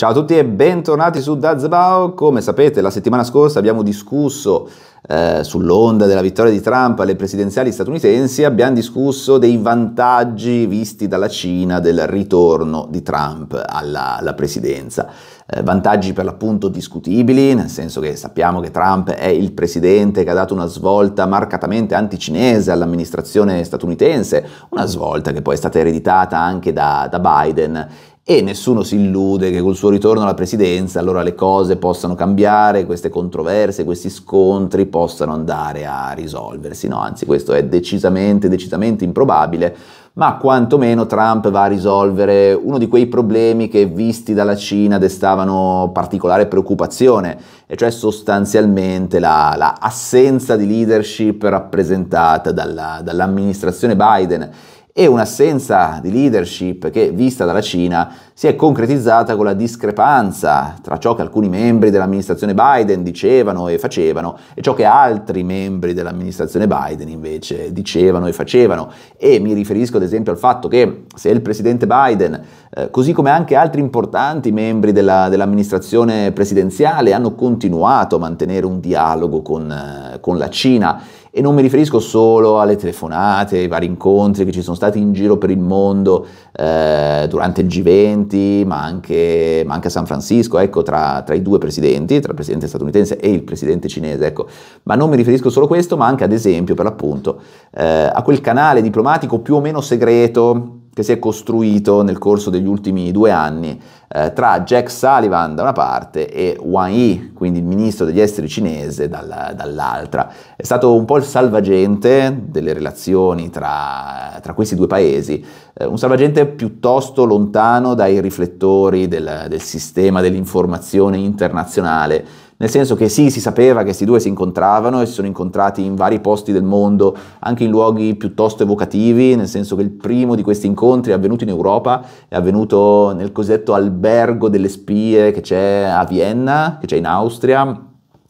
Ciao a tutti e bentornati su Dazbao. Come sapete, la settimana scorsa abbiamo discusso eh, sull'onda della vittoria di Trump alle presidenziali statunitensi, abbiamo discusso dei vantaggi visti dalla Cina del ritorno di Trump alla, alla presidenza. Eh, vantaggi per l'appunto discutibili, nel senso che sappiamo che Trump è il presidente che ha dato una svolta marcatamente anticinese all'amministrazione statunitense, una svolta che poi è stata ereditata anche da, da Biden e nessuno si illude che col suo ritorno alla presidenza allora le cose possano cambiare, queste controverse, questi scontri possano andare a risolversi, no, anzi questo è decisamente, decisamente improbabile, ma quantomeno Trump va a risolvere uno di quei problemi che visti dalla Cina destavano particolare preoccupazione, e cioè sostanzialmente la, la assenza di leadership rappresentata dalla, dall'amministrazione Biden e un'assenza di leadership che, vista dalla Cina, si è concretizzata con la discrepanza tra ciò che alcuni membri dell'amministrazione Biden dicevano e facevano e ciò che altri membri dell'amministrazione Biden invece dicevano e facevano. E mi riferisco ad esempio al fatto che se il presidente Biden, eh, così come anche altri importanti membri della, dell'amministrazione presidenziale, hanno continuato a mantenere un dialogo con, eh, con la Cina, e non mi riferisco solo alle telefonate, ai vari incontri che ci sono stati in giro per il mondo eh, durante il G20, ma anche, ma anche, a San Francisco, ecco, tra, tra i due presidenti, tra il presidente statunitense e il presidente cinese, ecco. Ma non mi riferisco solo a questo, ma anche ad esempio, per l'appunto, eh, a quel canale diplomatico più o meno segreto che si è costruito nel corso degli ultimi due anni eh, tra Jack Sullivan da una parte e Wang Yi, quindi il ministro degli esteri cinese, dal, dall'altra. È stato un po' il salvagente delle relazioni tra, tra questi due paesi, eh, un salvagente piuttosto lontano dai riflettori del, del sistema dell'informazione internazionale nel senso che sì, si sapeva che questi due si incontravano e si sono incontrati in vari posti del mondo, anche in luoghi piuttosto evocativi, nel senso che il primo di questi incontri è avvenuto in Europa, è avvenuto nel cosiddetto albergo delle spie che c'è a Vienna, che c'è in Austria,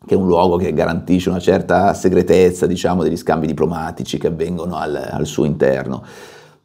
che è un luogo che garantisce una certa segretezza, diciamo, degli scambi diplomatici che avvengono al, al suo interno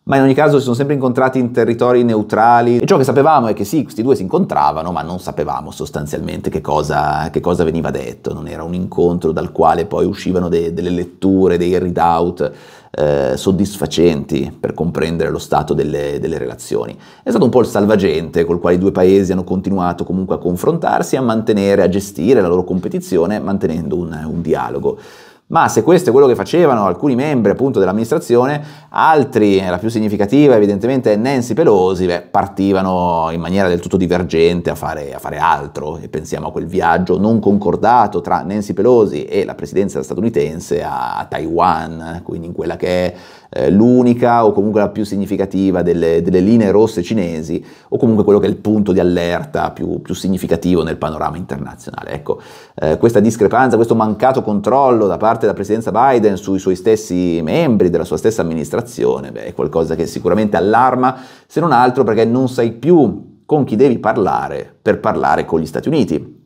ma in ogni caso si sono sempre incontrati in territori neutrali e ciò che sapevamo è che sì, questi due si incontravano, ma non sapevamo sostanzialmente che cosa, che cosa veniva detto, non era un incontro dal quale poi uscivano de- delle letture, dei readout eh, soddisfacenti per comprendere lo stato delle, delle relazioni. È stato un po' il salvagente col quale i due paesi hanno continuato comunque a confrontarsi, a mantenere, a gestire la loro competizione mantenendo un, un dialogo ma se questo è quello che facevano alcuni membri appunto dell'amministrazione, altri, eh, la più significativa evidentemente è Nancy Pelosi, beh, partivano in maniera del tutto divergente a fare, a fare altro e pensiamo a quel viaggio non concordato tra Nancy Pelosi e la presidenza statunitense a Taiwan, quindi in quella che è eh, l'unica o comunque la più significativa delle, delle, linee rosse cinesi o comunque quello che è il punto di allerta più, più significativo nel panorama internazionale. Ecco, eh, questa discrepanza, questo mancato controllo da parte della presidenza Biden sui suoi stessi membri, della sua stessa amministrazione, beh, è qualcosa che sicuramente allarma, se non altro perché non sai più con chi devi parlare per parlare con gli Stati Uniti.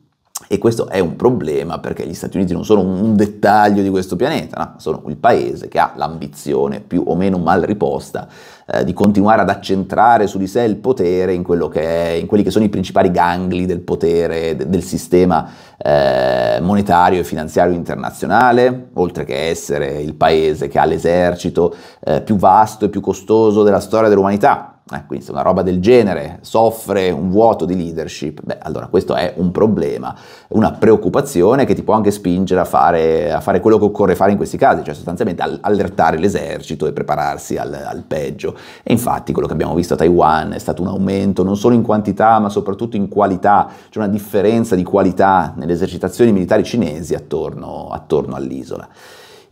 E questo è un problema perché gli Stati Uniti non sono un dettaglio di questo pianeta, no? sono il paese che ha l'ambizione più o meno mal riposta eh, di continuare ad accentrare su di sé il potere in, che è, in quelli che sono i principali gangli del potere, de, del sistema eh, monetario e finanziario internazionale, oltre che essere il paese che ha l'esercito eh, più vasto e più costoso della storia dell'umanità eh, quindi se una roba del genere soffre un vuoto di leadership, beh, allora questo è un problema, una preoccupazione che ti può anche spingere a fare, a fare quello che occorre fare in questi casi, cioè sostanzialmente allertare l'esercito e prepararsi al, al peggio. E infatti quello che abbiamo visto a Taiwan è stato un aumento non solo in quantità ma soprattutto in qualità, c'è una differenza di qualità nelle esercitazioni militari cinesi attorno, attorno all'isola.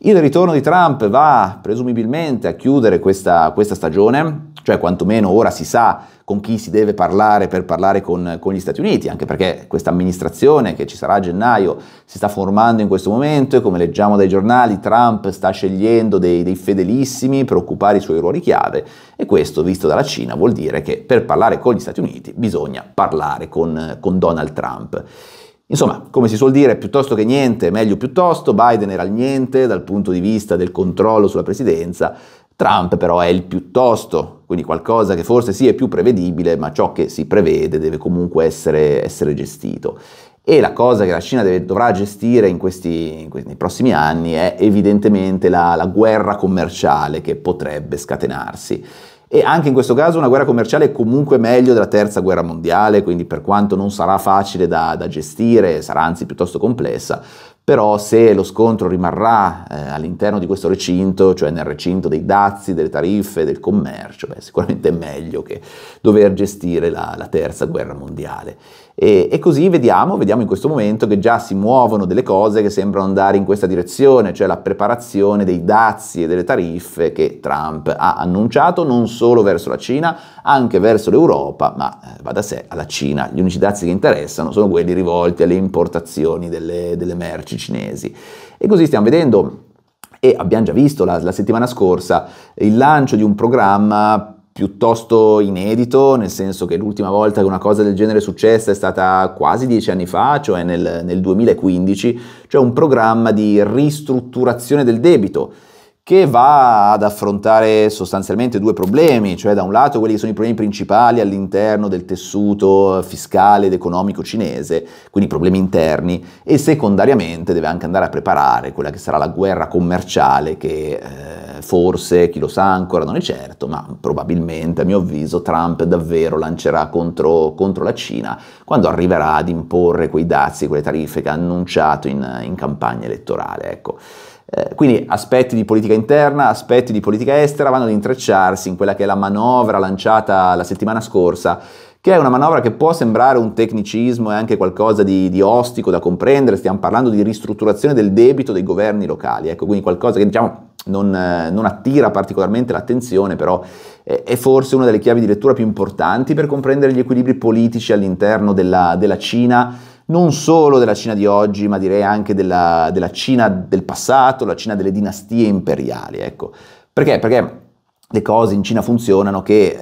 Il ritorno di Trump va presumibilmente a chiudere questa, questa stagione, cioè quantomeno ora si sa con chi si deve parlare per parlare con, con gli Stati Uniti, anche perché questa amministrazione che ci sarà a gennaio si sta formando in questo momento e come leggiamo dai giornali Trump sta scegliendo dei, dei fedelissimi per occupare i suoi ruoli chiave e questo visto dalla Cina vuol dire che per parlare con gli Stati Uniti bisogna parlare con, con Donald Trump. Insomma, come si suol dire, piuttosto che niente, meglio piuttosto, Biden era il niente dal punto di vista del controllo sulla presidenza, Trump però è il piuttosto, quindi qualcosa che forse sì è più prevedibile, ma ciò che si prevede deve comunque essere, essere gestito. E la cosa che la Cina deve, dovrà gestire in questi, in questi, nei prossimi anni è evidentemente la, la guerra commerciale che potrebbe scatenarsi. E anche in questo caso una guerra commerciale è comunque meglio della terza guerra mondiale, quindi per quanto non sarà facile da, da gestire, sarà anzi piuttosto complessa, però se lo scontro rimarrà eh, all'interno di questo recinto, cioè nel recinto dei dazi, delle tariffe, del commercio, beh, sicuramente è meglio che dover gestire la, la terza guerra mondiale. E, e, così vediamo, vediamo in questo momento che già si muovono delle cose che sembrano andare in questa direzione, cioè la preparazione dei dazi e delle tariffe che Trump ha annunciato non solo verso la Cina, anche verso l'Europa, ma eh, va da sé alla Cina. Gli unici dazi che interessano sono quelli rivolti alle importazioni delle, delle merci cinesi. E così stiamo vedendo e abbiamo già visto la, la settimana scorsa il lancio di un programma piuttosto inedito, nel senso che l'ultima volta che una cosa del genere è successa è stata quasi dieci anni fa, cioè nel, nel 2015, cioè un programma di ristrutturazione del debito che va ad affrontare sostanzialmente due problemi, cioè da un lato quelli che sono i problemi principali all'interno del tessuto fiscale ed economico cinese, quindi problemi interni, e secondariamente deve anche andare a preparare quella che sarà la guerra commerciale che eh, forse, chi lo sa ancora, non è certo, ma probabilmente a mio avviso Trump davvero lancerà contro, contro la Cina quando arriverà ad imporre quei dazi, quelle tariffe che ha annunciato in, in campagna elettorale. Ecco. Eh, quindi aspetti di politica interna, aspetti di politica estera vanno ad intrecciarsi in quella che è la manovra lanciata la settimana scorsa, che è una manovra che può sembrare un tecnicismo e anche qualcosa di, di ostico da comprendere, stiamo parlando di ristrutturazione del debito dei governi locali, ecco, quindi qualcosa che diciamo non, eh, non, attira particolarmente l'attenzione, però è forse una delle chiavi di lettura più importanti per comprendere gli equilibri politici all'interno della, della Cina non solo della Cina di oggi, ma direi anche della, della Cina del passato, la Cina delle dinastie imperiali. Ecco. Perché? Perché le cose in Cina funzionano che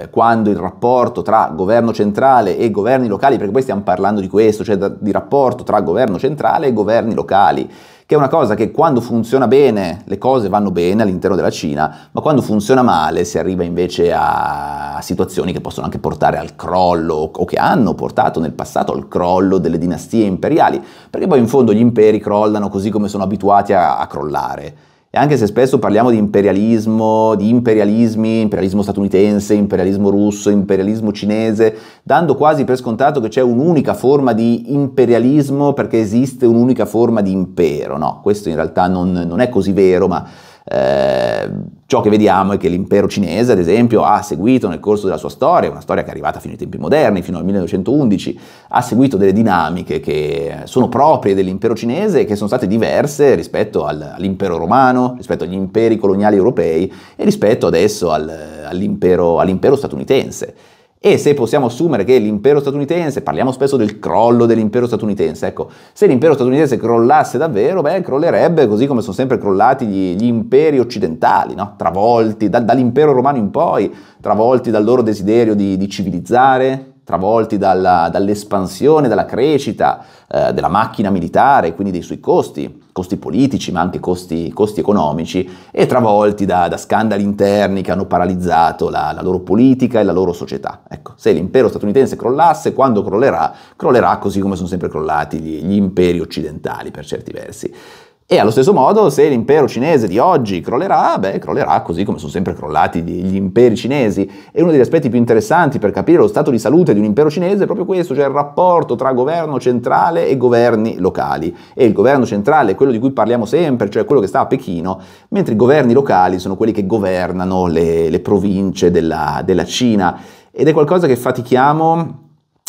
eh, quando il rapporto tra governo centrale e governi locali, perché poi stiamo parlando di questo, cioè da, di rapporto tra governo centrale e governi locali, che è una cosa che quando funziona bene le cose vanno bene all'interno della Cina, ma quando funziona male si arriva invece a situazioni che possono anche portare al crollo o che hanno portato nel passato al crollo delle dinastie imperiali, perché poi in fondo gli imperi crollano così come sono abituati a, a crollare. E anche se spesso parliamo di imperialismo, di imperialismi, imperialismo statunitense, imperialismo russo, imperialismo cinese, dando quasi per scontato che c'è un'unica forma di imperialismo perché esiste un'unica forma di impero, no? Questo in realtà non, non è così vero, ma eh, ciò che vediamo è che l'impero cinese, ad esempio, ha seguito nel corso della sua storia, una storia che è arrivata fino ai tempi moderni, fino al 1911, ha seguito delle dinamiche che sono proprie dell'impero cinese e che sono state diverse rispetto al, all'impero romano, rispetto agli imperi coloniali europei e rispetto adesso al, all'impero, all'impero statunitense. E se possiamo assumere che l'impero statunitense, parliamo spesso del crollo dell'impero statunitense, ecco, se l'impero statunitense crollasse davvero, beh, crollerebbe così come sono sempre crollati gli, gli imperi occidentali, no? travolti da, dall'impero romano in poi, travolti dal loro desiderio di, di civilizzare, travolti dalla, dall'espansione, dalla crescita eh, della macchina militare, quindi dei suoi costi, costi politici ma anche costi, costi economici, e travolti da, da, scandali interni che hanno paralizzato la, la, loro politica e la loro società. Ecco, se l'impero statunitense crollasse, quando crollerà, crollerà così come sono sempre crollati gli, gli imperi occidentali per certi versi. E allo stesso modo, se l'impero cinese di oggi crollerà, beh, crollerà così come sono sempre crollati gli imperi cinesi. E uno degli aspetti più interessanti per capire lo stato di salute di un impero cinese è proprio questo, cioè il rapporto tra governo centrale e governi locali. E il governo centrale è quello di cui parliamo sempre, cioè quello che sta a Pechino, mentre i governi locali sono quelli che governano le, le province della, della Cina. Ed è qualcosa che fatichiamo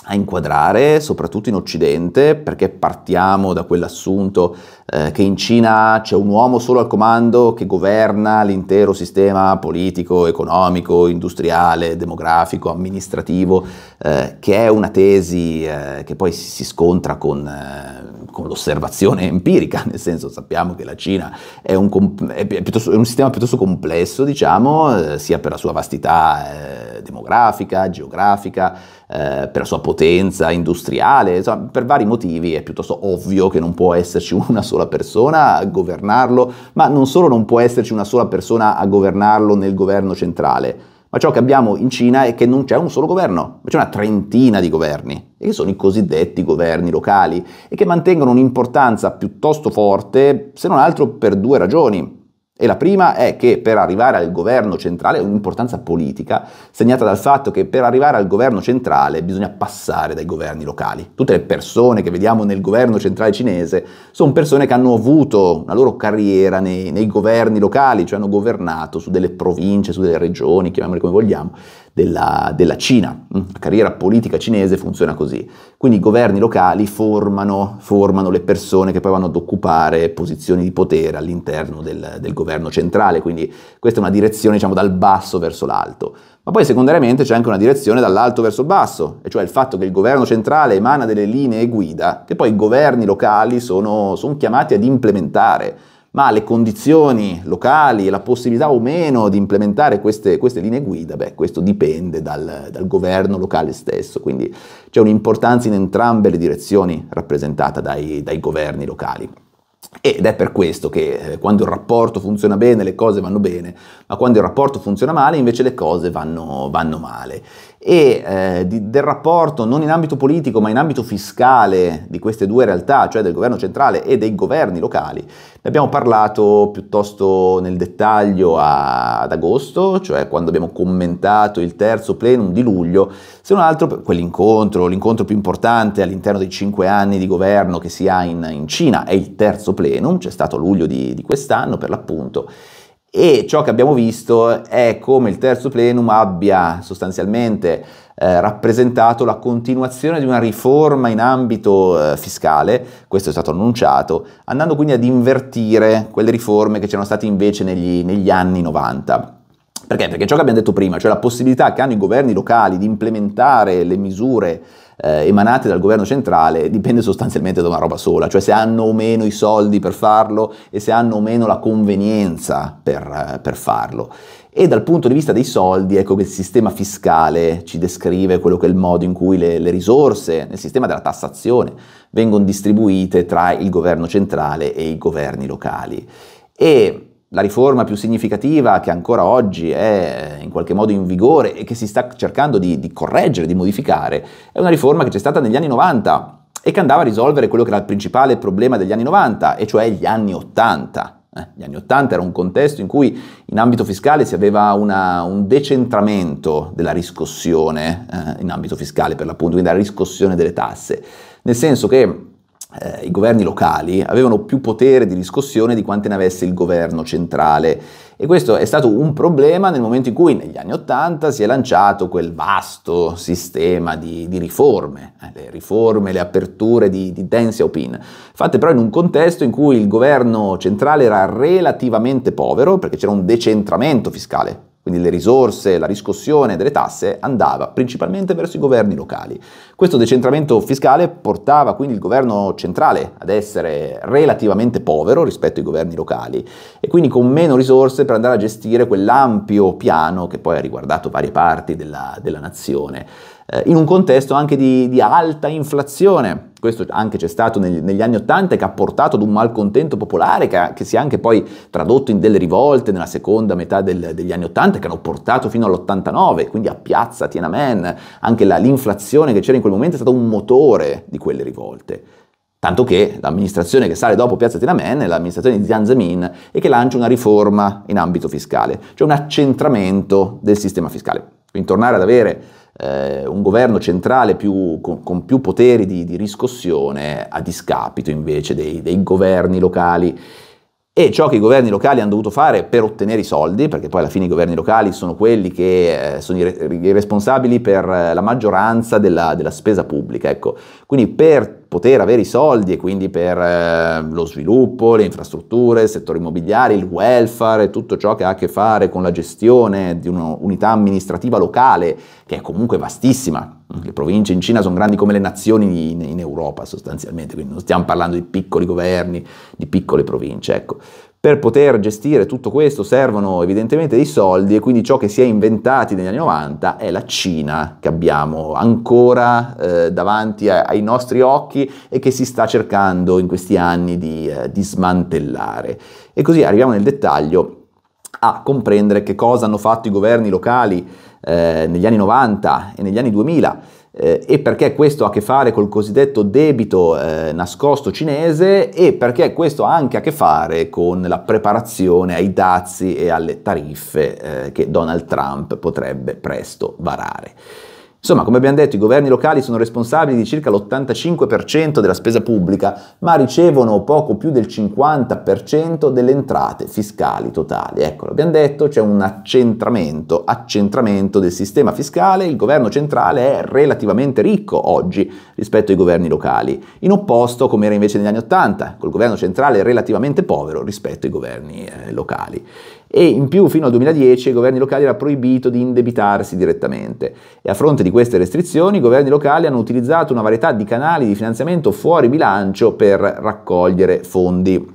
a inquadrare, soprattutto in Occidente, perché partiamo da quell'assunto eh, che in Cina c'è un uomo solo al comando che governa l'intero sistema politico, economico, industriale, demografico, amministrativo, eh, che è una tesi eh, che poi si, scontra con, eh, con, l'osservazione empirica, nel senso sappiamo che la Cina è un, comp- è è un sistema piuttosto complesso, diciamo, eh, sia per la sua vastità eh, demografica, geografica, eh, per la sua potenza industriale, insomma, per vari motivi è piuttosto ovvio che non può esserci una sola persona a governarlo, ma non solo non può esserci una sola persona a governarlo nel governo centrale, ma ciò che abbiamo in Cina è che non c'è un solo governo, ma c'è una trentina di governi, e che sono i cosiddetti governi locali, e che mantengono un'importanza piuttosto forte, se non altro per due ragioni. E la prima è che per arrivare al governo centrale, è un'importanza politica, segnata dal fatto che per arrivare al governo centrale bisogna passare dai governi locali. Tutte le persone che vediamo nel governo centrale cinese sono persone che hanno avuto una loro carriera nei, nei governi locali, cioè hanno governato su delle province, su delle regioni, chiamiamole come vogliamo, della, della Cina. Mm. La carriera politica cinese funziona così. Quindi i governi locali formano, formano, le persone che poi vanno ad occupare posizioni di potere all'interno del, del governo centrale, quindi questa è una direzione diciamo dal basso verso l'alto. Ma poi secondariamente c'è anche una direzione dall'alto verso il basso, e cioè il fatto che il governo centrale emana delle linee guida che poi i governi locali sono, sono chiamati ad implementare ma le condizioni locali, e la possibilità o meno di implementare queste, queste linee guida, beh, questo dipende dal, dal governo locale stesso, quindi c'è un'importanza in entrambe le direzioni rappresentata dai, dai governi locali. Ed è per questo che eh, quando il rapporto funziona bene le cose vanno bene, ma quando il rapporto funziona male invece le cose vanno, vanno male e eh, di, del rapporto non in ambito politico ma in ambito fiscale di queste due realtà, cioè del governo centrale e dei governi locali, ne abbiamo parlato piuttosto nel dettaglio a, ad agosto, cioè quando abbiamo commentato il terzo plenum di luglio, se non altro quell'incontro, l'incontro più importante all'interno dei cinque anni di governo che si ha in, in Cina, è il terzo plenum, c'è stato a luglio di, di quest'anno per l'appunto e ciò che abbiamo visto è come il terzo plenum abbia sostanzialmente eh, rappresentato la continuazione di una riforma in ambito eh, fiscale, questo è stato annunciato, andando quindi ad invertire quelle riforme che c'erano state invece negli, negli anni 90. Perché? Perché ciò che abbiamo detto prima, cioè la possibilità che hanno i governi locali di implementare le misure eh, emanate dal governo centrale dipende sostanzialmente da una roba sola, cioè se hanno o meno i soldi per farlo e se hanno o meno la convenienza per, eh, per farlo. E dal punto di vista dei soldi, ecco che il sistema fiscale ci descrive quello che è il modo in cui le, le risorse nel sistema della tassazione vengono distribuite tra il governo centrale e i governi locali. E la riforma più significativa che ancora oggi è in qualche modo in vigore e che si sta cercando di, di correggere, di modificare, è una riforma che c'è stata negli anni 90 e che andava a risolvere quello che era il principale problema degli anni 90, e cioè gli anni 80. Eh, gli anni 80 era un contesto in cui in ambito fiscale si aveva una, un decentramento della riscossione, eh, in ambito fiscale per l'appunto, quindi la riscossione delle tasse, nel senso che eh, i governi locali avevano più potere di riscossione di quante ne avesse il governo centrale e questo è stato un problema nel momento in cui negli anni Ottanta si è lanciato quel vasto sistema di, di riforme, eh, le riforme, le aperture di, di Deng Xiaoping, fatte però in un contesto in cui il governo centrale era relativamente povero perché c'era un decentramento fiscale quindi le risorse, la riscossione delle tasse andava principalmente verso i governi locali. Questo decentramento fiscale portava quindi il governo centrale ad essere relativamente povero rispetto ai governi locali e quindi con meno risorse per andare a gestire quell'ampio piano che poi ha riguardato varie parti della, della nazione eh, in un contesto anche di, di, alta inflazione. Questo anche c'è stato negli, negli anni Ottanta che ha portato ad un malcontento popolare che, che, si è anche poi tradotto in delle rivolte nella seconda metà del, degli anni Ottanta che hanno portato fino all'89, quindi a piazza Tiananmen, anche la, l'inflazione che c'era in quel momento è stato un motore di quelle rivolte. Tanto che l'amministrazione che sale dopo Piazza Tiananmen è l'amministrazione di Jiang Zemin e che lancia una riforma in ambito fiscale, cioè un accentramento del sistema fiscale. Quindi tornare ad avere eh, un governo centrale più, con, con, più poteri di, di, riscossione a discapito invece dei, dei governi locali. E ciò che i governi locali hanno dovuto fare per ottenere i soldi, perché poi alla fine i governi locali sono quelli che eh, sono i, re, i, responsabili per eh, la maggioranza della, della spesa pubblica, ecco. Quindi per poter avere i soldi e quindi per eh, lo sviluppo, le infrastrutture, il settore immobiliare, il welfare, tutto ciò che ha a che fare con la gestione di un'unità amministrativa locale che è comunque vastissima. Le province in Cina sono grandi come le nazioni in, in Europa sostanzialmente, quindi non stiamo parlando di piccoli governi, di piccole province. Ecco. Per poter gestire tutto questo servono evidentemente dei soldi e quindi ciò che si è inventati negli anni 90 è la Cina che abbiamo ancora eh, davanti a, ai nostri occhi e che si sta cercando in questi anni di, eh, di smantellare. E così arriviamo nel dettaglio a comprendere che cosa hanno fatto i governi locali eh, negli anni 90 e negli anni 2000 eh, e perché questo ha a che fare col cosiddetto debito eh, nascosto cinese e perché questo ha anche a che fare con la preparazione ai dazi e alle tariffe eh, che Donald Trump potrebbe presto varare. Insomma, come abbiamo detto, i governi locali sono responsabili di circa l'85% della spesa pubblica, ma ricevono poco più del 50% delle entrate fiscali totali. Ecco, l'abbiamo detto, c'è un accentramento, accentramento del sistema fiscale, il governo centrale è relativamente ricco oggi rispetto ai governi locali, in opposto come era invece negli anni 80, col governo centrale relativamente povero rispetto ai governi eh, locali e in più fino al 2010 i governi locali era proibito di indebitarsi direttamente e a fronte di queste restrizioni i governi locali hanno utilizzato una varietà di canali di finanziamento fuori bilancio per raccogliere fondi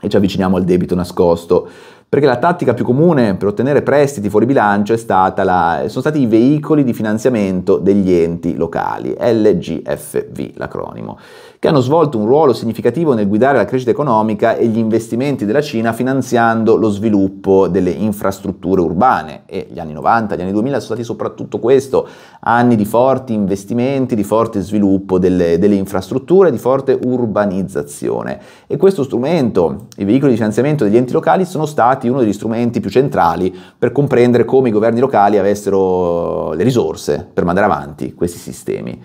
e ci avviciniamo al debito nascosto perché la tattica più comune per ottenere prestiti fuori bilancio la, sono stati i veicoli di finanziamento degli enti locali, LGFV l'acronimo, che hanno svolto un ruolo significativo nel guidare la crescita economica e gli investimenti della Cina finanziando lo sviluppo delle infrastrutture urbane. E gli anni 90, gli anni 2000 sono stati soprattutto questo, anni di forti investimenti, di forte sviluppo delle, delle infrastrutture, di forte urbanizzazione. E questo strumento, i veicoli di finanziamento degli enti locali, sono stati uno degli strumenti più centrali per comprendere come i governi locali avessero le risorse per mandare avanti questi sistemi.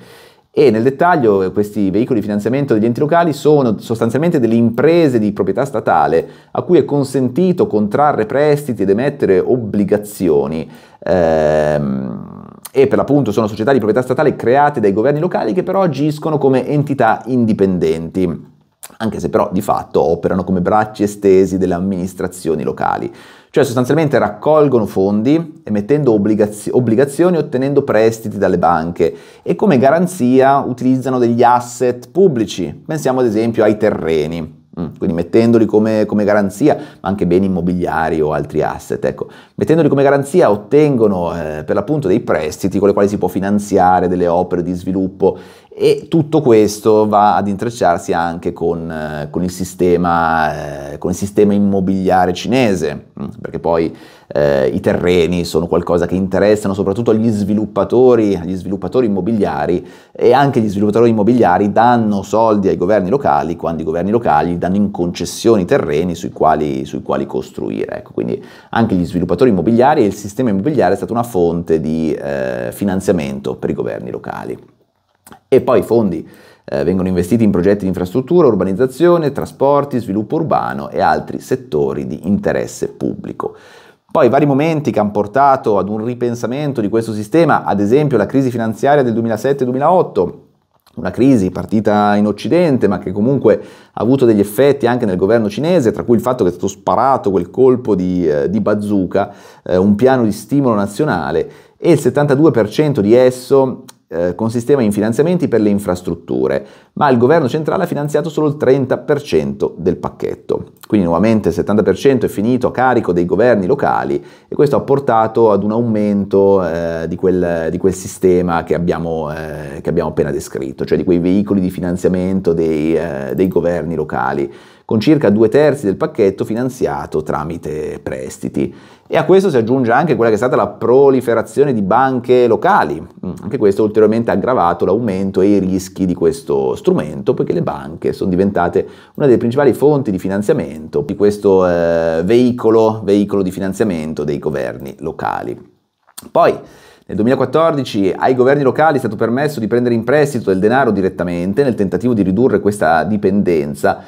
E nel dettaglio questi veicoli di finanziamento degli enti locali sono sostanzialmente delle imprese di proprietà statale a cui è consentito contrarre prestiti ed emettere obbligazioni. Ehm, e per l'appunto sono società di proprietà statale create dai governi locali che però agiscono come entità indipendenti anche se però di fatto operano come bracci estesi delle amministrazioni locali, cioè sostanzialmente raccolgono fondi emettendo obbligaz- obbligazioni ottenendo prestiti dalle banche e come garanzia utilizzano degli asset pubblici, pensiamo ad esempio ai terreni. Mm, quindi mettendoli come, come garanzia, ma anche beni immobiliari o altri asset, ecco. mettendoli come garanzia ottengono eh, per l'appunto dei prestiti con i quali si può finanziare delle opere di sviluppo e tutto questo va ad intrecciarsi anche con, eh, con, il, sistema, eh, con il, sistema, immobiliare cinese, mm, perché poi eh, i terreni sono qualcosa che interessano soprattutto agli sviluppatori, agli sviluppatori immobiliari e anche gli sviluppatori immobiliari danno soldi ai governi locali quando i governi locali danno in concessione i terreni sui quali, sui quali costruire. Ecco, quindi anche gli sviluppatori immobiliari e il sistema immobiliare è stata una fonte di eh, finanziamento per i governi locali. E poi i fondi eh, vengono investiti in progetti di infrastruttura, urbanizzazione, trasporti, sviluppo urbano e altri settori di interesse pubblico. Poi vari momenti che hanno portato ad un ripensamento di questo sistema, ad esempio la crisi finanziaria del 2007-2008, una crisi partita in Occidente ma che comunque ha avuto degli effetti anche nel governo cinese, tra cui il fatto che è stato sparato quel colpo di, eh, di bazooka, eh, un piano di stimolo nazionale e il 72% di esso eh, consisteva in finanziamenti per le infrastrutture, ma il governo centrale ha finanziato solo il 30% del pacchetto. Quindi nuovamente il 70% è finito a carico dei governi locali e questo ha portato ad un aumento eh, di, quel, di, quel, sistema che abbiamo, eh, che abbiamo, appena descritto, cioè di quei veicoli di finanziamento dei, eh, dei governi locali con circa due terzi del pacchetto finanziato tramite prestiti. E a questo si aggiunge anche quella che è stata la proliferazione di banche locali. Mm, anche questo ha ulteriormente aggravato l'aumento e i rischi di questo strumento, poiché le banche sono diventate una delle principali fonti di finanziamento di questo eh, veicolo, veicolo di finanziamento dei governi locali. Poi, nel 2014 ai governi locali è stato permesso di prendere in prestito del denaro direttamente nel tentativo di ridurre questa dipendenza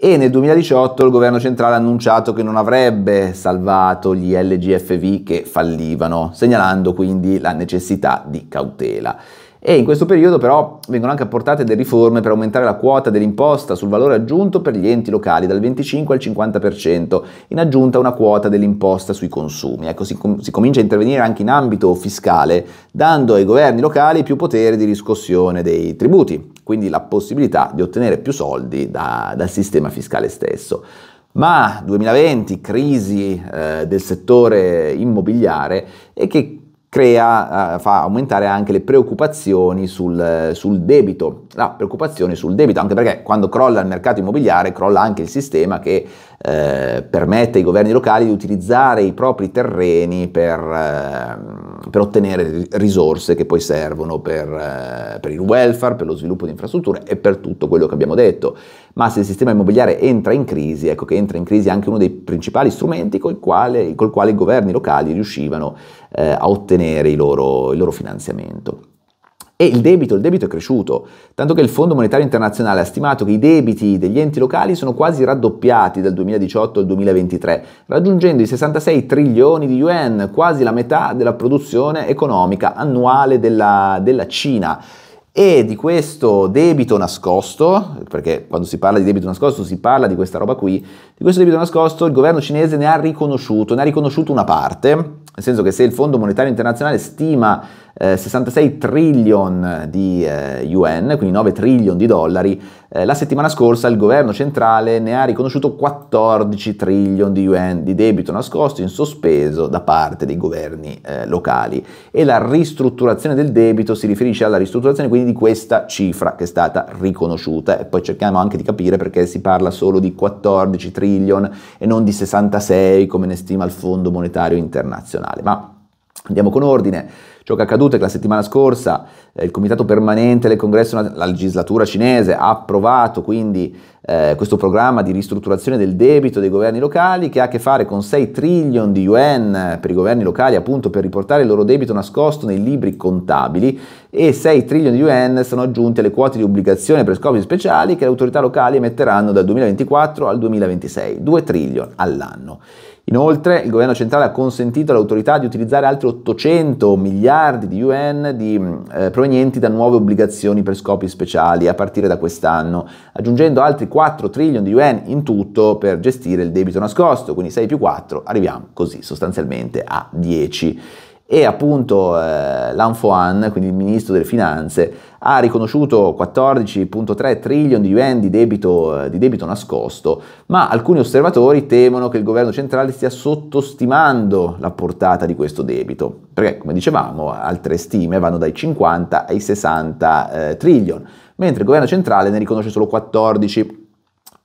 e nel 2018 il governo centrale ha annunciato che non avrebbe salvato gli LGFV che fallivano, segnalando quindi la necessità di cautela. E in questo periodo però vengono anche apportate delle riforme per aumentare la quota dell'imposta sul valore aggiunto per gli enti locali dal 25 al 50%, in aggiunta a una quota dell'imposta sui consumi. Ecco, si, com- si comincia a intervenire anche in ambito fiscale, dando ai governi locali più potere di riscossione dei tributi, quindi la possibilità di ottenere più soldi da, dal sistema fiscale stesso. Ma 2020, crisi eh, del settore immobiliare e che crea, eh, fa aumentare anche le preoccupazioni sul, eh, sul debito, la preoccupazione sul debito, anche perché quando crolla il mercato immobiliare crolla anche il sistema che eh, permette ai governi locali di utilizzare i propri terreni per, eh, per ottenere risorse che poi servono per, eh, per il welfare, per lo sviluppo di infrastrutture e per tutto quello che abbiamo detto ma se il sistema immobiliare entra in crisi, ecco che entra in crisi anche uno dei principali strumenti col quale, col quale i governi locali riuscivano eh, a ottenere loro, il loro finanziamento. E il debito, il debito è cresciuto, tanto che il Fondo Monetario Internazionale ha stimato che i debiti degli enti locali sono quasi raddoppiati dal 2018 al 2023, raggiungendo i 66 trilioni di yuan, quasi la metà della produzione economica annuale della, della Cina e di questo debito nascosto, perché quando si parla di debito nascosto si parla di questa roba qui, di questo debito nascosto il governo cinese ne ha riconosciuto, ne ha riconosciuto una parte, nel senso che se il Fondo Monetario Internazionale stima 66 eh, trillion di eh, yuan, quindi 9 trillion di dollari, eh, la settimana scorsa il governo centrale ne ha riconosciuto 14 trillion di yuan di debito nascosto in sospeso da parte dei governi eh, locali e la ristrutturazione del debito si riferisce alla ristrutturazione quindi di questa cifra che è stata riconosciuta e poi cerchiamo anche di capire perché si parla solo di 14 trillion e non di 66 come ne stima il Fondo Monetario Internazionale. Ma andiamo con ordine. Ciò che è accaduto è che la settimana scorsa eh, il Comitato Permanente del Congresso della legislatura cinese ha approvato quindi eh, questo programma di ristrutturazione del debito dei governi locali che ha a che fare con 6 trillion di yuan per i governi locali appunto per riportare il loro debito nascosto nei libri contabili e 6 trillion di yuan sono aggiunti alle quote di obbligazione per scopi speciali che le autorità locali emetteranno dal 2024 al 2026, 2 trillion all'anno. Inoltre il governo centrale ha consentito all'autorità di utilizzare altri 800 miliardi di yuan di, mm, eh, provenienti da nuove obbligazioni per scopi speciali a partire da quest'anno, aggiungendo altri 4 trilioni di yuan in tutto per gestire il debito nascosto, quindi 6 più 4, arriviamo così sostanzialmente a 10 e appunto eh, l'Anfoan, quindi il ministro delle finanze, ha riconosciuto 14.3 trilioni di yuan di debito, eh, di debito, nascosto, ma alcuni osservatori temono che il governo centrale stia sottostimando la portata di questo debito, perché come dicevamo altre stime vanno dai 50 ai 60 eh, trilioni, mentre il governo centrale ne riconosce solo 14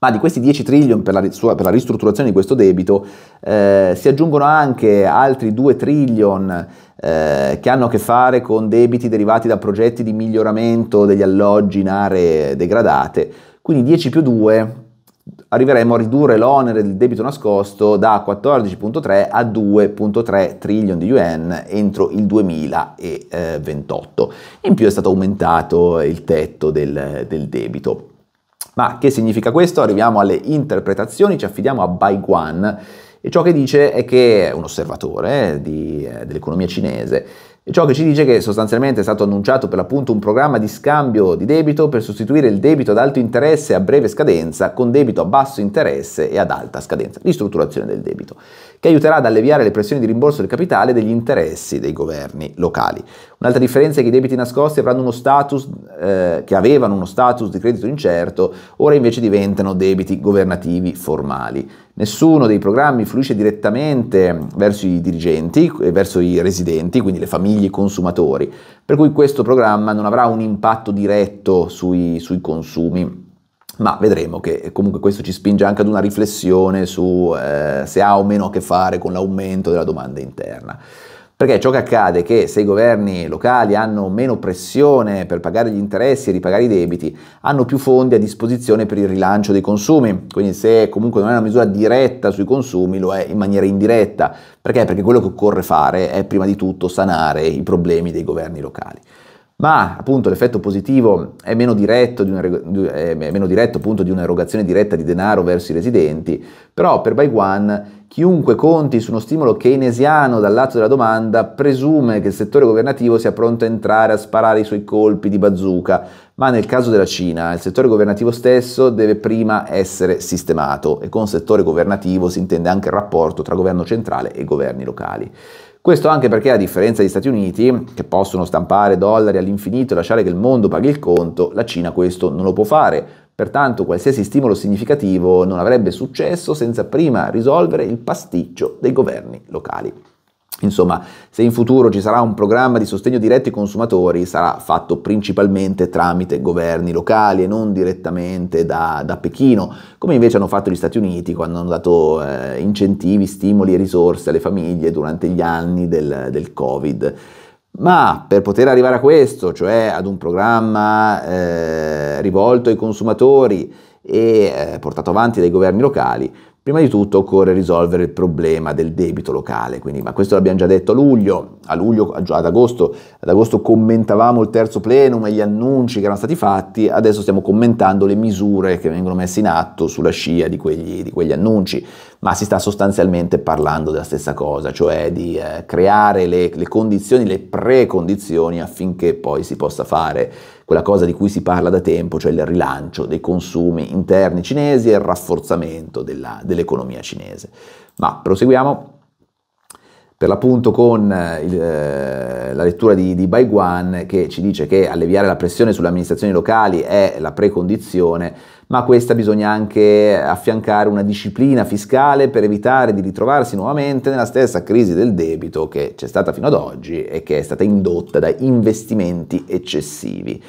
ma di questi 10 trillion per la, per la ristrutturazione di questo debito eh, si aggiungono anche altri 2 trillion eh, che hanno a che fare con debiti derivati da progetti di miglioramento degli alloggi in aree degradate, quindi 10 più 2 arriveremo a ridurre l'onere del debito nascosto da 14.3 a 2.3 trillion di yuan entro il 2028. In più è stato aumentato il tetto del, del debito. Ma che significa questo? Arriviamo alle interpretazioni, ci affidiamo a Bai Guan e ciò che dice è che è un osservatore eh, di, eh, dell'economia cinese e ciò che ci dice è che sostanzialmente è stato annunciato per l'appunto un programma di scambio di debito per sostituire il debito ad alto interesse a breve scadenza con debito a basso interesse e ad alta scadenza, ristrutturazione del debito che aiuterà ad alleviare le pressioni di rimborso del capitale e degli interessi dei governi locali. Un'altra differenza è che i debiti nascosti status, eh, che avevano uno status di credito incerto, ora invece diventano debiti governativi formali. Nessuno dei programmi fluisce direttamente verso i dirigenti e verso i residenti, quindi le famiglie consumatori, per cui questo programma non avrà un impatto diretto sui, sui consumi ma vedremo che comunque questo ci spinge anche ad una riflessione su eh, se ha o meno a che fare con l'aumento della domanda interna. Perché ciò che accade è che se i governi locali hanno meno pressione per pagare gli interessi e ripagare i debiti, hanno più fondi a disposizione per il rilancio dei consumi. Quindi se comunque non è una misura diretta sui consumi, lo è in maniera indiretta. Perché? Perché quello che occorre fare è prima di tutto sanare i problemi dei governi locali ma appunto l'effetto positivo è meno diretto, di, una, meno diretto appunto, di un'erogazione diretta di denaro verso i residenti, però per Baiwan Chiunque conti su uno stimolo keynesiano dal lato della domanda presume che il settore governativo sia pronto a entrare a sparare i suoi colpi di bazooka, ma nel caso della Cina il settore governativo stesso deve prima essere sistemato e con settore governativo si intende anche il rapporto tra governo centrale e governi locali. Questo anche perché a differenza degli Stati Uniti, che possono stampare dollari all'infinito e lasciare che il mondo paghi il conto, la Cina questo non lo può fare. Pertanto qualsiasi stimolo significativo non avrebbe successo senza prima risolvere il pasticcio dei governi locali. Insomma, se in futuro ci sarà un programma di sostegno diretto ai consumatori, sarà fatto principalmente tramite governi locali e non direttamente da, da Pechino, come invece hanno fatto gli Stati Uniti quando hanno dato eh, incentivi, stimoli e risorse alle famiglie durante gli anni del, del Covid. Ma per poter arrivare a questo, cioè ad un programma eh, rivolto ai consumatori e eh, portato avanti dai governi locali, Prima di tutto occorre risolvere il problema del debito locale, quindi, ma questo l'abbiamo già detto a luglio, a luglio, ad agosto, ad agosto commentavamo il terzo plenum e gli annunci che erano stati fatti, adesso stiamo commentando le misure che vengono messe in atto sulla scia di quegli, di quegli annunci, ma si sta sostanzialmente parlando della stessa cosa, cioè di eh, creare le, le condizioni, le precondizioni affinché poi si possa fare quella cosa di cui si parla da tempo, cioè il rilancio dei consumi interni cinesi e il rafforzamento della, dell'economia cinese. Ma proseguiamo per l'appunto con eh, eh, la lettura di, di Baiguan che ci dice che alleviare la pressione sulle amministrazioni locali è la precondizione, ma questa bisogna anche affiancare una disciplina fiscale per evitare di ritrovarsi nuovamente nella stessa crisi del debito che c'è stata fino ad oggi e che è stata indotta da investimenti eccessivi.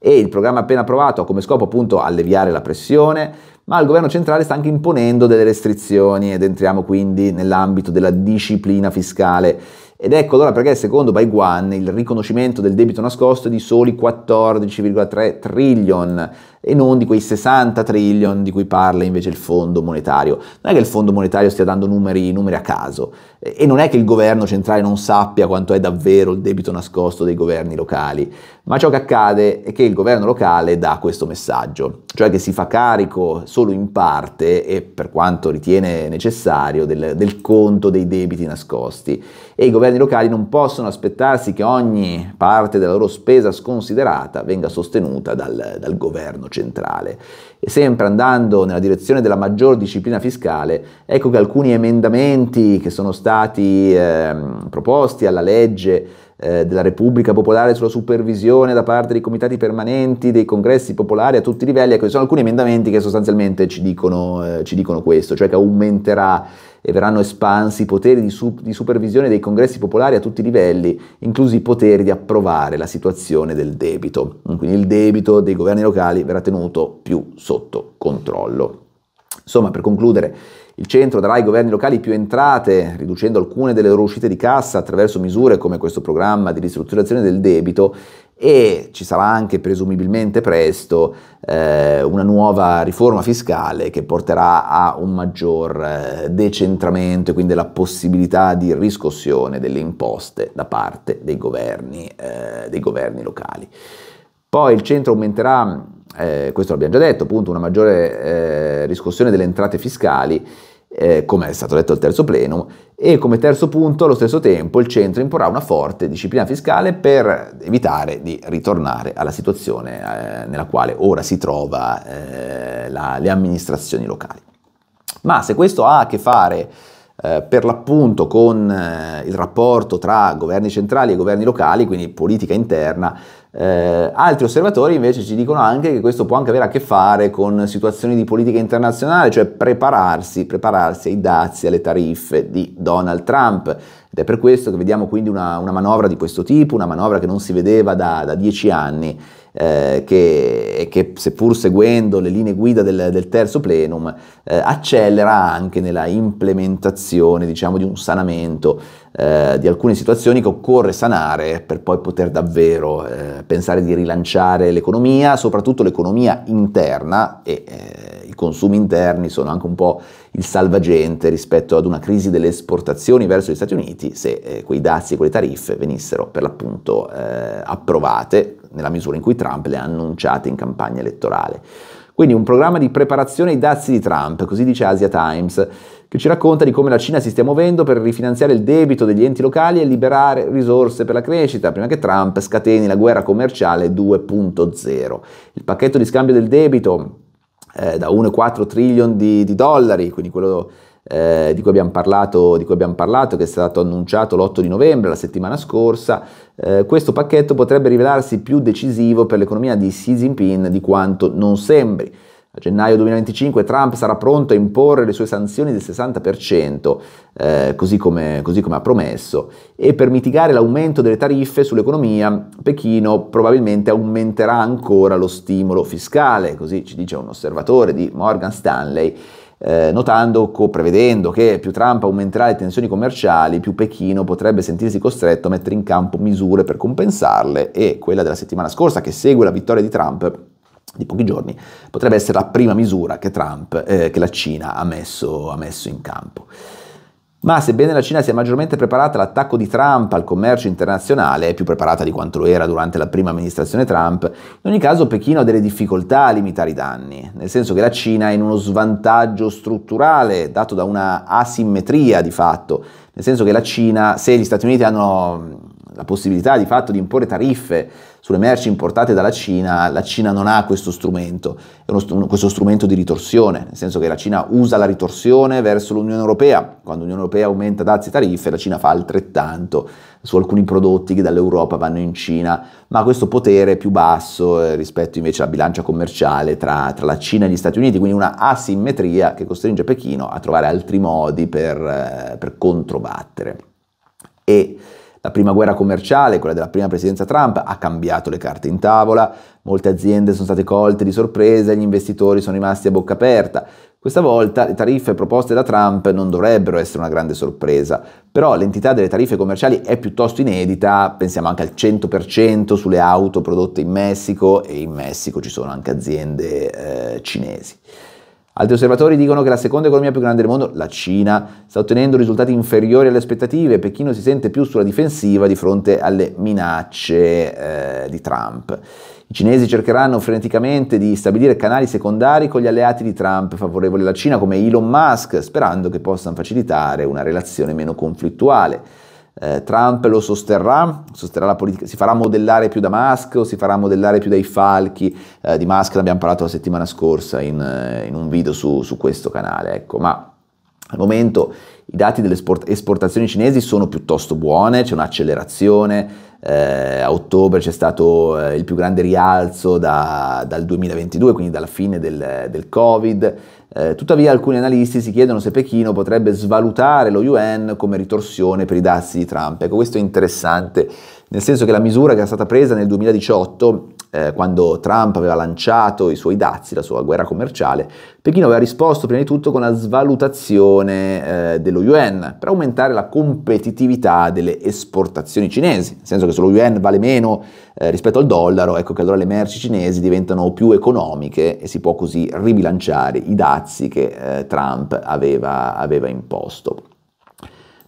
E il programma appena approvato ha come scopo appunto alleviare la pressione, ma il governo centrale sta anche imponendo delle restrizioni ed entriamo quindi nell'ambito della disciplina fiscale. Ed ecco allora perché secondo Baiguan il riconoscimento del debito nascosto è di soli 14,3 trillion, e non di quei 60 trillion di cui parla invece il Fondo Monetario. Non è che il Fondo Monetario stia dando numeri, numeri a caso e non è che il governo centrale non sappia quanto è davvero il debito nascosto dei governi locali, ma ciò che accade è che il governo locale dà questo messaggio, cioè che si fa carico solo in parte e per quanto ritiene necessario del, del conto dei debiti nascosti e i governi locali non possono aspettarsi che ogni parte della loro spesa sconsiderata venga sostenuta dal, dal governo centrale. E sempre andando nella direzione della maggior disciplina fiscale, ecco che alcuni emendamenti che sono stati eh, proposti alla legge eh, della Repubblica Popolare sulla supervisione da parte dei comitati permanenti, dei congressi popolari a tutti i livelli, ecco, ci sono alcuni emendamenti che sostanzialmente ci dicono, eh, ci dicono questo, cioè che aumenterà e verranno espansi i poteri di, su- di supervisione dei congressi popolari a tutti i livelli, inclusi i poteri di approvare la situazione del debito. Quindi il debito dei governi locali verrà tenuto più sotto controllo. Insomma, per concludere, il centro darà ai governi locali più entrate, riducendo alcune delle loro uscite di cassa attraverso misure come questo programma di ristrutturazione del debito e ci sarà anche presumibilmente presto eh, una nuova riforma fiscale che porterà a un maggior eh, decentramento e quindi la possibilità di riscossione delle imposte da parte dei governi, eh, dei governi locali. Poi il centro aumenterà, eh, questo l'abbiamo già detto, appunto una maggiore eh, riscossione delle entrate fiscali eh, come è stato detto al terzo plenum, e come terzo punto allo stesso tempo il centro imporrà una forte disciplina fiscale per evitare di ritornare alla situazione eh, nella quale ora si trova eh, la, le amministrazioni locali. Ma se questo ha a che fare eh, per l'appunto con eh, il rapporto tra governi centrali e governi locali, quindi politica interna, eh, altri osservatori invece ci dicono anche che questo può anche avere a che fare con situazioni di politica internazionale, cioè prepararsi, prepararsi ai dazi, alle tariffe di Donald Trump. Ed è per questo che vediamo quindi una, una manovra di questo tipo, una manovra che non si vedeva da, da dieci anni eh, che, che, seppur seguendo le linee guida del, del terzo plenum eh, accelera anche nella implementazione diciamo, di un sanamento eh, di alcune situazioni che occorre sanare per poi poter davvero eh, pensare di rilanciare l'economia, soprattutto l'economia interna e eh, i consumi interni sono anche un po' il salvagente rispetto ad una crisi delle esportazioni verso gli Stati Uniti se eh, quei dazi e quelle tariffe venissero per l'appunto approvate nella misura in cui Trump le ha annunciate in campagna elettorale. Quindi un programma di preparazione ai dazi di Trump, così dice Asia Times, che ci racconta di come la Cina si stia muovendo per rifinanziare il debito degli enti locali e liberare risorse per la crescita, prima che Trump scateni la guerra commerciale 2.0. Il pacchetto di scambio del debito eh, da 1,4 trilioni di, di dollari, quindi quello eh, di, cui parlato, di, cui abbiamo parlato, che è stato annunciato l'8 di novembre, la settimana scorsa, eh, questo pacchetto potrebbe rivelarsi più decisivo per l'economia di Xi Jinping di quanto non sembri. A gennaio 2025 Trump sarà pronto a imporre le sue sanzioni del 60%, eh, così, come, così, come, ha promesso, e per mitigare l'aumento delle tariffe sull'economia, Pechino probabilmente aumenterà ancora lo stimolo fiscale, così ci dice un osservatore di Morgan Stanley, eh, notando, co- prevedendo che più Trump aumenterà le tensioni commerciali, più Pechino potrebbe sentirsi costretto a mettere in campo misure per compensarle e quella della settimana scorsa che segue la vittoria di Trump di pochi giorni, potrebbe essere la prima misura che Trump, eh, che la Cina ha messo, ha messo in campo. Ma sebbene la Cina sia maggiormente preparata all'attacco di Trump al commercio internazionale, più preparata di quanto lo era durante la prima amministrazione Trump, in ogni caso Pechino ha delle difficoltà a limitare i danni, nel senso che la Cina è in uno svantaggio strutturale dato da una asimmetria di fatto, nel senso che la Cina, se gli Stati Uniti hanno la possibilità di fatto di imporre tariffe sulle merci importate dalla Cina, la Cina non ha questo strumento, è uno, questo strumento di ritorsione, nel senso che la Cina usa la ritorsione verso l'Unione Europea, quando l'Unione Europea aumenta dazi e tariffe la Cina fa altrettanto su alcuni prodotti che dall'Europa vanno in Cina, ma questo potere è più basso eh, rispetto invece alla bilancia commerciale tra, tra, la Cina e gli Stati Uniti, quindi una asimmetria che costringe Pechino a trovare altri modi per, eh, per controbattere. E la prima guerra commerciale, quella della prima presidenza Trump, ha cambiato le carte in tavola, molte aziende sono state colte di sorpresa e gli investitori sono rimasti a bocca aperta. Questa volta le tariffe proposte da Trump non dovrebbero essere una grande sorpresa, però l'entità delle tariffe commerciali è piuttosto inedita, pensiamo anche al 100% sulle auto prodotte in Messico e in Messico ci sono anche aziende eh, cinesi. Altri osservatori dicono che la seconda economia più grande del mondo, la Cina, sta ottenendo risultati inferiori alle aspettative. Pechino si sente più sulla difensiva di fronte alle minacce eh, di Trump. I cinesi cercheranno freneticamente di stabilire canali secondari con gli alleati di Trump favorevoli alla Cina come Elon Musk, sperando che possano facilitare una relazione meno conflittuale eh, Trump lo sosterrà, sosterrà la politica, si farà modellare più da Musk o si farà modellare più dai falchi eh, di Musk, ne abbiamo parlato la settimana scorsa in, eh, in un video su, su, questo canale, ecco, ma al momento i dati delle esportazioni cinesi sono piuttosto buone, c'è un'accelerazione, eh, a ottobre c'è stato eh, il più grande rialzo da, dal 2022, quindi dalla fine del, del Covid, eh, tuttavia alcuni analisti si chiedono se Pechino potrebbe svalutare lo yuan come ritorsione per i dazi di Trump. Ecco, questo è interessante, nel senso che la misura che è stata presa nel 2018 eh, quando Trump aveva lanciato i suoi dazi, la sua guerra commerciale, Pechino aveva risposto prima di tutto con la svalutazione eh, dello yuan per aumentare la competitività delle esportazioni cinesi, nel senso che se lo yuan vale meno eh, rispetto al dollaro, ecco che allora le merci cinesi diventano più economiche e si può così ribilanciare i dazi che eh, Trump aveva, aveva imposto.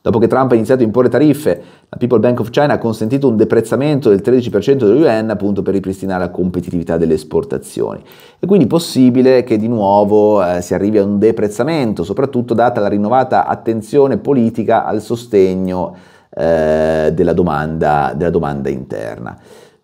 Dopo che Trump ha iniziato a imporre tariffe, la People Bank of China ha consentito un deprezzamento del 13% dello yuan appunto per ripristinare la competitività delle esportazioni. E quindi possibile che di nuovo eh, si arrivi a un deprezzamento, soprattutto data la rinnovata attenzione politica al sostegno eh, della, domanda, della domanda interna.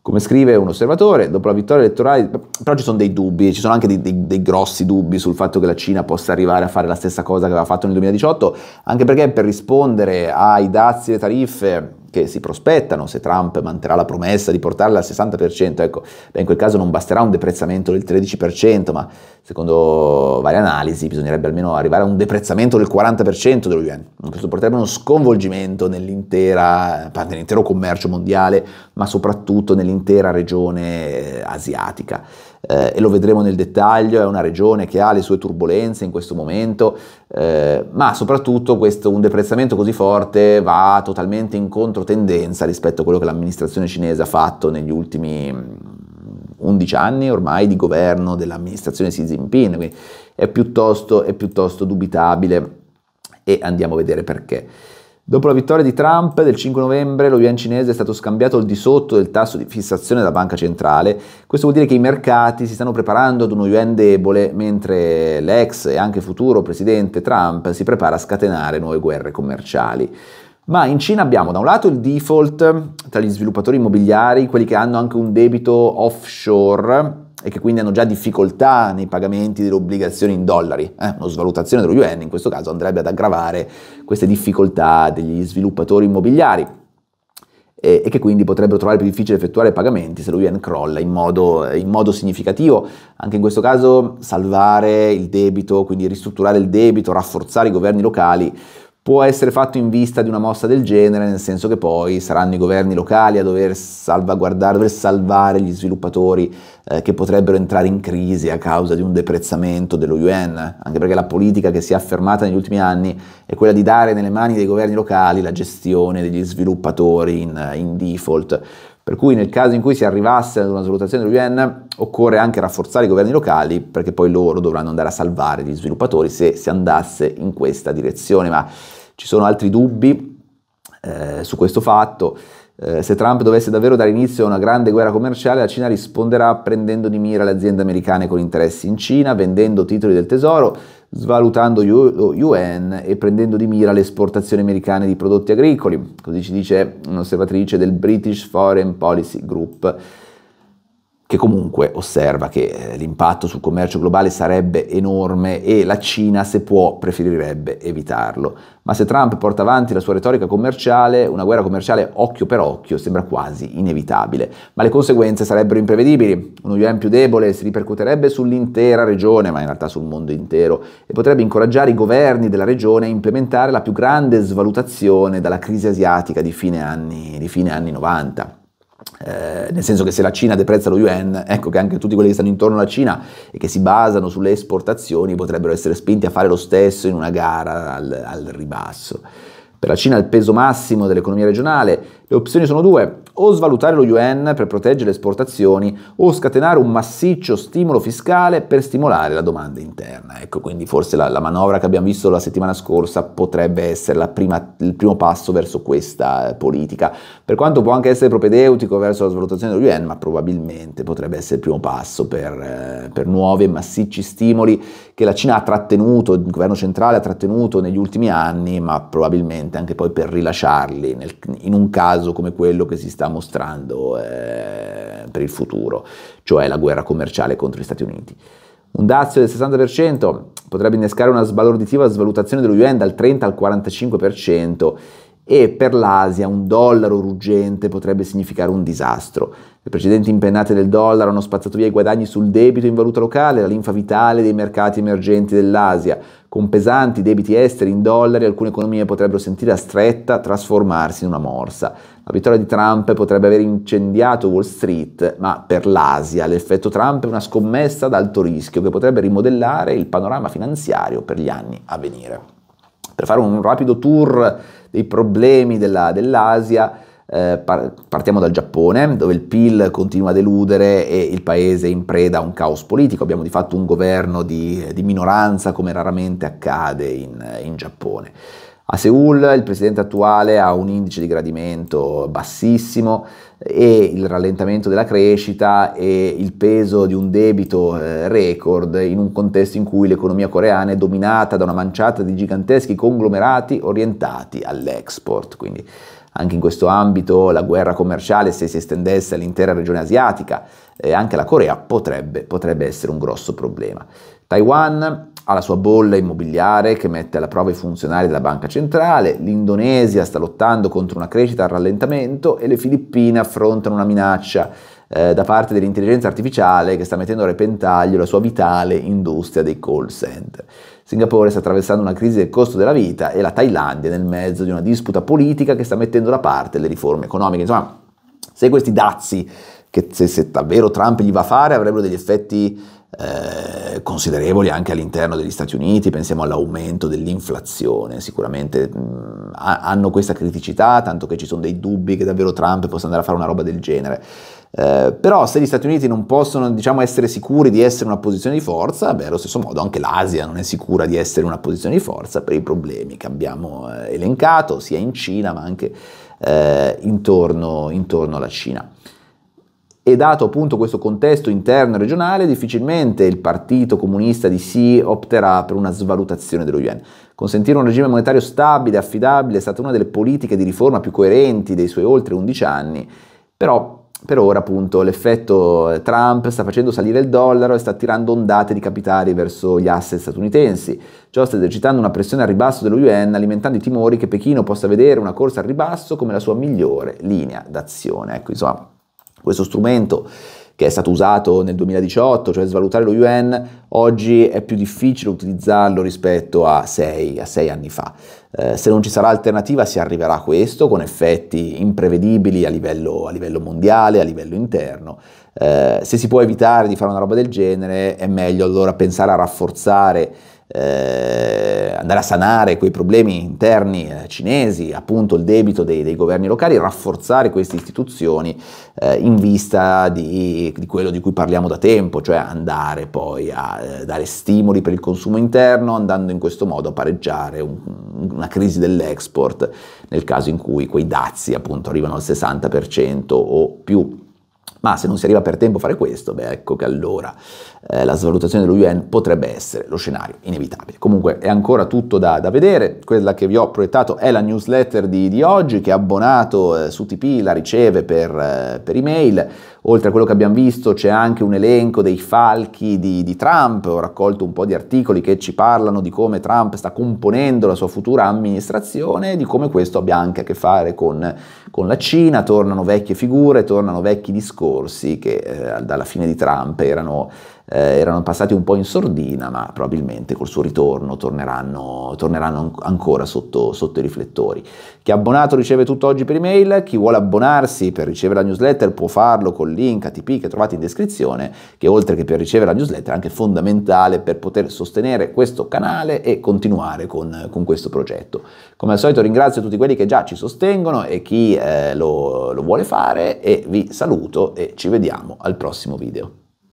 Come scrive un osservatore, dopo la vittoria elettorale, però ci sono dei dubbi, ci sono anche dei, dei, dei, grossi dubbi sul fatto che la Cina possa arrivare a fare la stessa cosa che aveva fatto nel 2018, anche perché per rispondere ai dazi e alle tariffe che si prospettano se Trump manterrà la promessa di portarla al 60%, ecco, beh, in quel caso non basterà un deprezzamento del 13%, ma secondo varie analisi bisognerebbe almeno arrivare a un deprezzamento del 40% dello yuan. Questo porterebbe a uno sconvolgimento nell'intero commercio mondiale, ma soprattutto nell'intera regione eh, asiatica eh, e lo vedremo nel dettaglio, è una regione che ha le sue turbulenze in questo momento, eh, ma soprattutto questo, un deprezzamento così forte va totalmente in controtendenza rispetto a quello che l'amministrazione cinese ha fatto negli ultimi 11 mm, anni ormai di governo dell'amministrazione Xi Jinping, quindi è piuttosto, è piuttosto dubitabile e andiamo a vedere perché. Dopo la vittoria di Trump del 5 novembre, lo yuan cinese è stato scambiato al di sotto del tasso di fissazione della banca centrale. Questo vuol dire che i mercati si stanno preparando ad uno yuan debole, mentre l'ex e anche futuro presidente Trump si prepara a scatenare nuove guerre commerciali. Ma in Cina abbiamo da un lato il default tra gli sviluppatori immobiliari, quelli che hanno anche un debito offshore, e che quindi hanno già difficoltà nei pagamenti delle obbligazioni in dollari. Eh, una svalutazione dello yuan in questo caso andrebbe ad aggravare queste difficoltà degli sviluppatori immobiliari e, che quindi potrebbero trovare più difficile effettuare pagamenti se lo yuan crolla in modo, in modo, significativo. Anche in questo caso salvare il debito, quindi ristrutturare il debito, rafforzare i governi locali può essere fatto in vista di una mossa del genere, nel senso che poi saranno i governi locali a dover salvaguardare, dover salvare gli sviluppatori eh, che potrebbero entrare in crisi a causa di un deprezzamento dello UN, anche perché la politica che si è affermata negli ultimi anni è quella di dare nelle mani dei governi locali la gestione degli sviluppatori in, in default. Per cui nel caso in cui si arrivasse ad una svalutazione dello yuan occorre anche rafforzare i governi locali perché poi loro dovranno andare a salvare gli sviluppatori se si andasse in questa direzione. Ma ci sono altri dubbi eh, su questo fatto. Eh, se Trump dovesse davvero dare inizio a una grande guerra commerciale, la Cina risponderà prendendo di mira le aziende americane con interessi in Cina, vendendo titoli del tesoro, svalutando yuan e prendendo di mira le esportazioni americane di prodotti agricoli. Così ci dice un'osservatrice del British Foreign Policy Group che comunque osserva che eh, l'impatto sul commercio globale sarebbe enorme e la Cina, se può, preferirebbe evitarlo. Ma se Trump porta avanti la sua retorica commerciale, una guerra commerciale occhio per occhio sembra quasi inevitabile. Ma le conseguenze sarebbero imprevedibili. Uno yuan più debole si ripercuoterebbe sull'intera regione, ma in realtà sul mondo intero, e potrebbe incoraggiare i governi della regione a implementare la più grande svalutazione dalla crisi asiatica di fine anni, di fine anni 90. Eh, nel senso che se la Cina deprezza lo yuan, ecco che anche tutti quelli che stanno intorno alla Cina e che si basano sulle esportazioni potrebbero essere spinti a fare lo stesso in una gara al, al ribasso. Per la Cina il peso massimo dell'economia regionale, le opzioni sono due, o svalutare lo yuan per proteggere le esportazioni o scatenare un massiccio stimolo fiscale per stimolare la domanda interna. Ecco, quindi forse la, la manovra che abbiamo visto la settimana scorsa potrebbe essere prima, il primo passo verso questa eh, politica, per quanto può anche essere propedeutico verso la svalutazione dello yuan, ma probabilmente potrebbe essere il primo passo per, eh, per nuovi e massicci stimoli che la Cina ha trattenuto, il governo centrale ha trattenuto negli ultimi anni, ma probabilmente anche poi per rilasciarli nel, in un caso come quello che si sta mostrando eh, per il futuro, cioè la guerra commerciale contro gli Stati Uniti. Un dazio del 60% potrebbe innescare una sbalorditiva svalutazione dello yuan dal 30 al 45% e per l'Asia un dollaro ruggente potrebbe significare un disastro. Le precedenti impennate del dollaro hanno spazzato via i guadagni sul debito in valuta locale, la linfa vitale dei mercati emergenti dell'Asia. Con pesanti debiti esteri in dollari alcune economie potrebbero sentire a stretta trasformarsi in una morsa. La vittoria di Trump potrebbe aver incendiato Wall Street, ma per l'Asia l'effetto Trump è una scommessa ad alto rischio che potrebbe rimodellare il panorama finanziario per gli anni a venire. Per fare un rapido tour dei problemi della, dell'Asia, eh, partiamo dal Giappone, dove il PIL continua a deludere e il paese è in preda a un caos politico. Abbiamo di fatto un governo di, di minoranza come raramente accade in, in Giappone. A Seoul il presidente attuale ha un indice di gradimento bassissimo e il rallentamento della crescita e il peso di un debito eh, record in un contesto in cui l'economia coreana è dominata da una manciata di giganteschi conglomerati orientati all'export. Quindi anche in questo ambito la guerra commerciale, se si estendesse all'intera regione asiatica e anche alla Corea, potrebbe, potrebbe essere un grosso problema. Taiwan ha la sua bolla immobiliare che mette alla prova i funzionari della banca centrale, l'Indonesia sta lottando contro una crescita al rallentamento e le Filippine affrontano una minaccia eh, da parte dell'intelligenza artificiale che sta mettendo a repentaglio la sua vitale industria dei call center. Singapore sta attraversando una crisi del costo della vita e la Thailandia nel mezzo di una disputa politica che sta mettendo da parte le riforme economiche. Insomma, se questi dazi che se, se davvero Trump gli va a fare avrebbero degli effetti eh, considerevoli anche all'interno degli Stati Uniti, pensiamo all'aumento dell'inflazione, sicuramente mh, mm, hanno questa criticità, tanto che ci sono dei dubbi che davvero Trump possa andare a fare una roba del genere. Eh, però se gli Stati Uniti non possono diciamo, essere sicuri di essere una posizione di forza, beh, allo stesso modo anche l'Asia non è sicura di essere una posizione di forza per i problemi che abbiamo eh, elencato, sia in Cina ma anche eh, intorno, intorno alla Cina. E dato appunto questo contesto interno e regionale, difficilmente il partito comunista di Xi opterà per una svalutazione dello yuan. Consentire un regime monetario stabile e affidabile è stata una delle politiche di riforma più coerenti dei suoi oltre 11 anni, però per ora appunto l'effetto eh, Trump sta facendo salire il dollaro e sta tirando ondate di capitali verso gli asset statunitensi. Ciò sta esercitando una pressione al ribasso dello yuan, alimentando i timori che Pechino possa vedere una corsa al ribasso come la sua migliore linea d'azione. Ecco, insomma, questo strumento che è stato usato nel 2018, cioè svalutare lo yuan, oggi è più difficile utilizzarlo rispetto a sei, a 6 anni fa. Eh, se non ci sarà alternativa si arriverà a questo con effetti imprevedibili a livello, a livello mondiale, a livello interno. Eh, se si può evitare di fare una roba del genere è meglio allora pensare a rafforzare eh, andare a sanare quei problemi interni eh, cinesi, appunto il debito dei, dei, governi locali, rafforzare queste istituzioni eh, in vista di, di, quello di cui parliamo da tempo, cioè andare poi a eh, dare stimoli per il consumo interno, andando in questo modo a pareggiare un, una crisi dell'export nel caso in cui quei dazi appunto arrivano al 60% o più. Ma se non si arriva per tempo a fare questo, beh, ecco che allora eh, la svalutazione dello yuan potrebbe essere lo scenario inevitabile. Comunque è ancora tutto da, da vedere. Quella che vi ho proiettato è la newsletter di, di oggi, che abbonato eh, su TP la riceve per, eh, per email Oltre a quello che abbiamo visto c'è anche un elenco dei falchi di, di, Trump, ho raccolto un po' di articoli che ci parlano di come Trump sta componendo la sua futura amministrazione, di come questo abbia anche a che fare con, con la Cina, tornano vecchie figure, tornano vecchi discorsi che eh, dalla fine di Trump erano eh, erano passati un po' in sordina, ma probabilmente col suo ritorno torneranno, torneranno ancora sotto, sotto, i riflettori. Chi è abbonato riceve tutto oggi per email, chi vuole abbonarsi per ricevere la newsletter può farlo col link ATP che trovate in descrizione, che oltre che per ricevere la newsletter è anche fondamentale per poter sostenere questo canale e continuare con, con questo progetto. Come al solito ringrazio tutti quelli che già ci sostengono e chi eh, lo, lo vuole fare e vi saluto e ci vediamo al prossimo video.